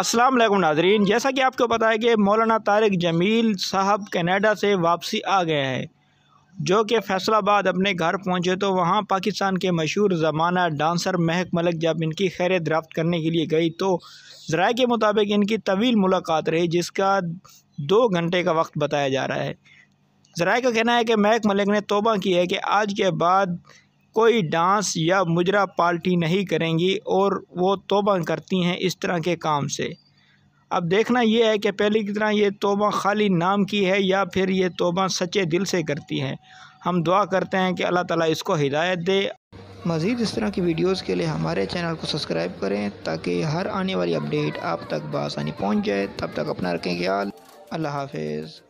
अस्सलाम वालेकुम नाजरीन जैसा कि आपको पता है कि मौलाना तारिक जमील साहब कनाडा से वापसी आ गए हैं जो कि फैसलाबाद अपने घर पहुंचे तो वहां पाकिस्तान के मशहूर ज़माना डांसर महक मलक जब इनकी खैर दराफ्त करने के लिए गई तो ज़रा के मुताबिक इनकी तवील मुलाकात रही जिसका दो घंटे का वक्त बताया जा रहा है ज़रा का कहना है कि महक मलिक ने तोबा की है कि आज के बाद कोई डांस या मुजरा पार्टी नहीं करेंगी और वो तोबा करती हैं इस तरह के काम से अब देखना यह है कि पहले की तरह ये तोबा खाली नाम की है या फिर ये तोबा सच्चे दिल से करती हैं हम दुआ करते हैं कि अल्लाह ताला इसको हिदायत दे मज़ीद इस तरह की वीडियोस के लिए हमारे चैनल को सब्सक्राइब करें ताकि हर आने वाली अपडेट आप तक बसानी पहुँच जाए तब तक अपना रखें ख्याल अल्लाह हाफिज़